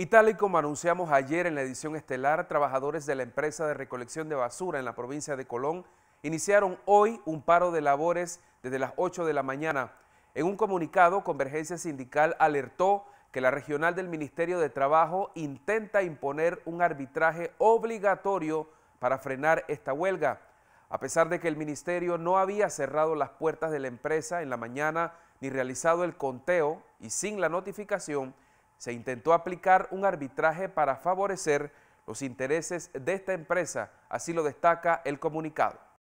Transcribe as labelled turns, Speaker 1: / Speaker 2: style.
Speaker 1: Y tal y como anunciamos ayer en la edición estelar, trabajadores de la empresa de recolección de basura en la provincia de Colón iniciaron hoy un paro de labores desde las 8 de la mañana. En un comunicado, Convergencia Sindical alertó que la regional del Ministerio de Trabajo intenta imponer un arbitraje obligatorio para frenar esta huelga. A pesar de que el ministerio no había cerrado las puertas de la empresa en la mañana ni realizado el conteo y sin la notificación, se intentó aplicar un arbitraje para favorecer los intereses de esta empresa, así lo destaca el comunicado.